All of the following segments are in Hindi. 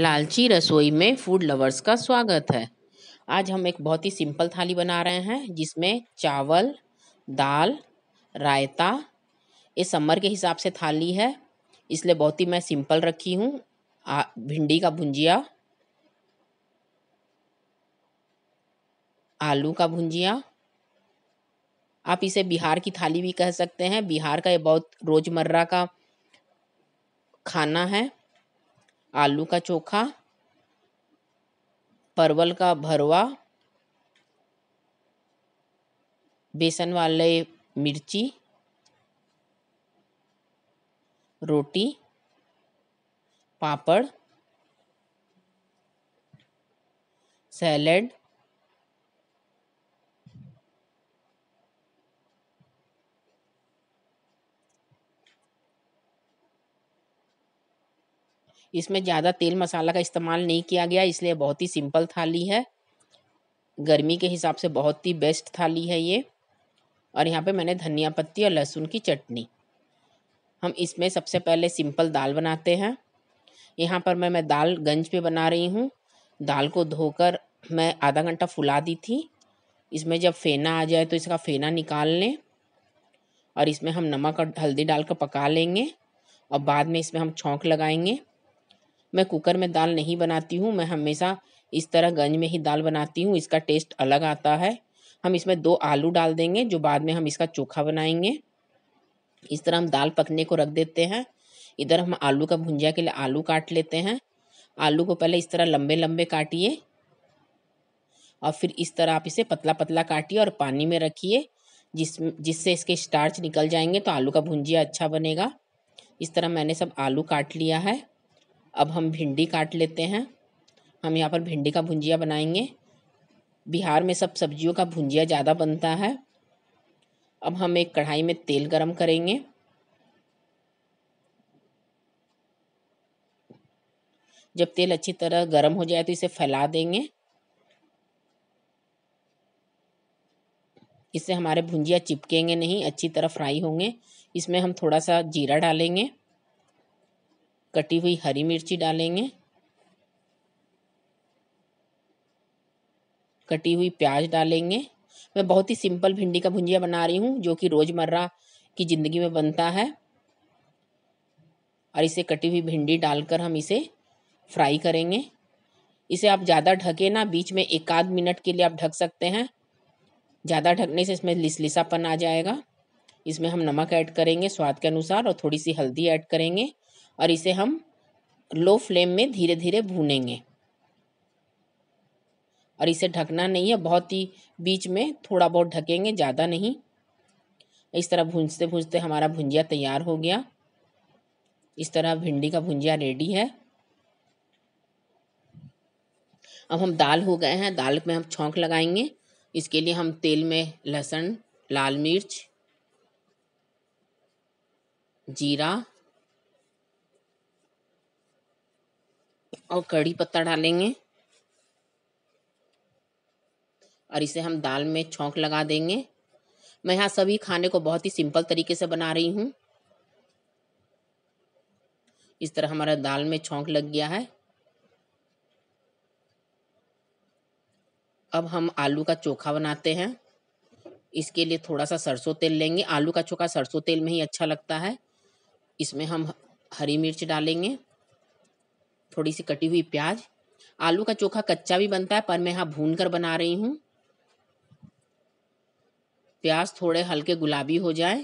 लालची रसोई में फूड लवर्स का स्वागत है आज हम एक बहुत ही सिंपल थाली बना रहे हैं जिसमें चावल दाल रायता ये समर के हिसाब से थाली है इसलिए बहुत ही मैं सिंपल रखी हूँ भिंडी का भुंजिया आलू का भुंजिया आप इसे बिहार की थाली भी कह सकते हैं बिहार का ये बहुत रोज़मर्रा का खाना है आलू का चोखा परवल का भरवा बेसन वाले मिर्ची रोटी पापड़ सैलेड इसमें ज़्यादा तेल मसाला का इस्तेमाल नहीं किया गया इसलिए बहुत ही सिंपल थाली है गर्मी के हिसाब से बहुत ही बेस्ट थाली है ये और यहाँ पे मैंने धनिया पत्ती और लहसुन की चटनी हम इसमें सबसे पहले सिंपल दाल बनाते हैं यहाँ पर मैं मैं दाल गंज पे बना रही हूँ दाल को धोकर मैं आधा घंटा फुला दी थी इसमें जब फेना आ जाए तो इसका फेना निकाल लें और इसमें हम नमक और हल्दी डालकर पका लेंगे और बाद में इसमें हम छोंक लगाएंगे मैं कुकर में दाल नहीं बनाती हूँ मैं हमेशा इस तरह गंज में ही दाल बनाती हूँ इसका टेस्ट अलग आता है हम इसमें दो आलू डाल देंगे जो बाद में हम इसका चोखा बनाएंगे इस तरह हम दाल पकने को रख देते हैं इधर हम आलू का भुंजिया के लिए आलू काट लेते हैं आलू को पहले इस तरह लंबे लंबे काटिए और फिर इस तरह आप इसे पतला पतला काटिए और पानी में रखिए जिस जिससे इसके स्टार्च निकल जाएंगे तो आलू का भुंजिया अच्छा बनेगा इस तरह मैंने सब आलू काट लिया है अब हम भिंडी काट लेते हैं हम यहाँ पर भिंडी का भुंजिया बनाएंगे बिहार में सब सब्जियों का भुंजिया ज़्यादा बनता है अब हम एक कढ़ाई में तेल गरम करेंगे जब तेल अच्छी तरह गर्म हो जाए तो इसे फैला देंगे इससे हमारे भुंजिया चिपकेंगे नहीं अच्छी तरह फ्राई होंगे इसमें हम थोड़ा सा जीरा डालेंगे कटी हुई हरी मिर्ची डालेंगे कटी हुई प्याज डालेंगे मैं बहुत ही सिंपल भिंडी का भुंजिया बना रही हूँ जो कि रोज़मर्रा की ज़िंदगी में बनता है और इसे कटी हुई भिंडी डालकर हम इसे फ्राई करेंगे इसे आप ज़्यादा ढके ना बीच में एक आध मिनट के लिए आप ढक सकते हैं ज़्यादा ढकने से इसमें लिसलिसापन आ जाएगा इसमें हम नमक ऐड करेंगे स्वाद के अनुसार और थोड़ी सी हल्दी ऐड करेंगे और इसे हम लो फ्लेम में धीरे धीरे भूनेंगे और इसे ढकना नहीं है बहुत ही बीच में थोड़ा बहुत ढकेंगे ज़्यादा नहीं इस तरह भूंजते भूनते हमारा भुंजिया तैयार हो गया इस तरह भिंडी का भुंजिया रेडी है अब हम दाल हो गए हैं दाल में हम छोंक लगाएंगे इसके लिए हम तेल में लहसुन लाल मिर्च जीरा और कड़ी पत्ता डालेंगे और इसे हम दाल में छोंक लगा देंगे मैं यहाँ सभी खाने को बहुत ही सिंपल तरीके से बना रही हूँ इस तरह हमारा दाल में छोंक लग गया है अब हम आलू का चोखा बनाते हैं इसके लिए थोड़ा सा सरसों तेल लेंगे आलू का चोखा सरसों तेल में ही अच्छा लगता है इसमें हम हरी मिर्च डालेंगे थोड़ी सी कटी हुई प्याज आलू का चोखा कच्चा भी बनता है पर मैं यहाँ भून कर बना रही हूँ प्याज थोड़े हल्के गुलाबी हो जाए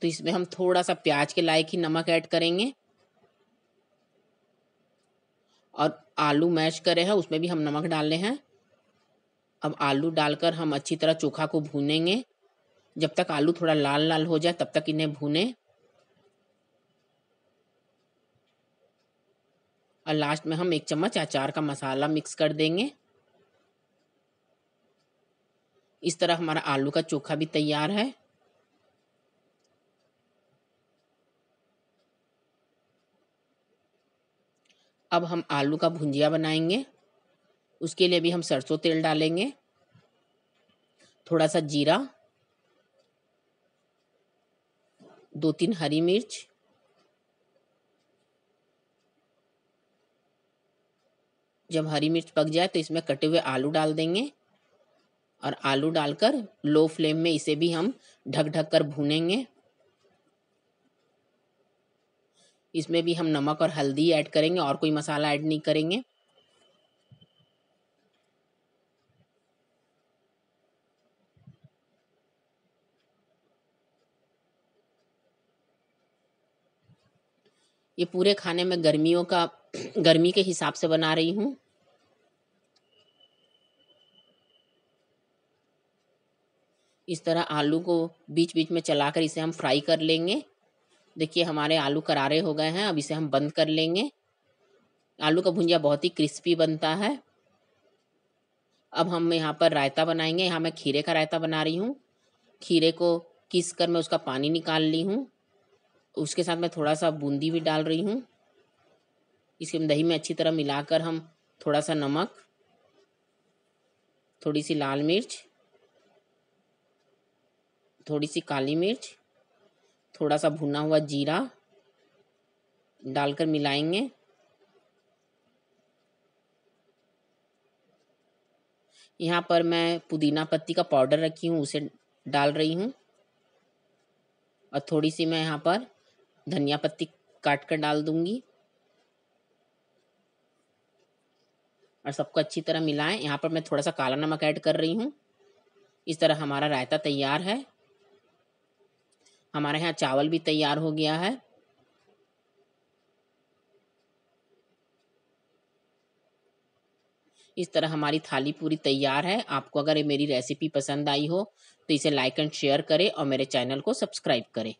तो इसमें हम थोड़ा सा प्याज के लायक ही नमक ऐड करेंगे और आलू मैश करे हैं उसमें भी हम नमक डालने हैं अब आलू डालकर हम अच्छी तरह चोखा को भूनेंगे जब तक आलू थोड़ा लाल लाल हो जाए तब तक इन्हें भूनें और लास्ट में हम एक चम्मच अचार का मसाला मिक्स कर देंगे इस तरह हमारा आलू का चोखा भी तैयार है अब हम आलू का भुंजिया बनाएंगे उसके लिए भी हम सरसों तेल डालेंगे थोड़ा सा जीरा दो तीन हरी मिर्च जब हरी मिर्च पक जाए तो इसमें कटे हुए आलू डाल देंगे और आलू डालकर लो फ्लेम में इसे भी हम ढक ढक कर भूनेंगे इसमें भी हम नमक और हल्दी ऐड करेंगे और कोई मसाला ऐड नहीं करेंगे ये पूरे खाने में गर्मियों का गर्मी के हिसाब से बना रही हूँ इस तरह आलू को बीच बीच में चलाकर इसे हम फ्राई कर लेंगे देखिए हमारे आलू करारे हो गए हैं अब इसे हम बंद कर लेंगे आलू का भुंजिया बहुत ही क्रिस्पी बनता है अब हम यहाँ पर रायता बनाएंगे यहाँ मैं खीरे का रायता बना रही हूँ खीरे को किस कर मैं उसका पानी निकाल ली हूँ उसके साथ मैं थोड़ा सा बूंदी भी डाल रही हूँ इसे हम दही में अच्छी तरह मिलाकर हम थोड़ा सा नमक थोड़ी सी लाल मिर्च थोड़ी सी काली मिर्च थोड़ा सा भुना हुआ जीरा डालकर मिलाएंगे यहाँ पर मैं पुदीना पत्ती का पाउडर रखी हूँ उसे डाल रही हूँ और थोड़ी सी मैं यहाँ पर धनिया पत्ती काट कर डाल दूँगी और सबको अच्छी तरह मिलाएं यहाँ पर मैं थोड़ा सा काला नमक ऐड कर रही हूँ इस तरह हमारा रायता तैयार है हमारे यहाँ चावल भी तैयार हो गया है इस तरह हमारी थाली पूरी तैयार है आपको अगर ये मेरी रेसिपी पसंद आई हो तो इसे लाइक एंड शेयर करें और मेरे चैनल को सब्सक्राइब करें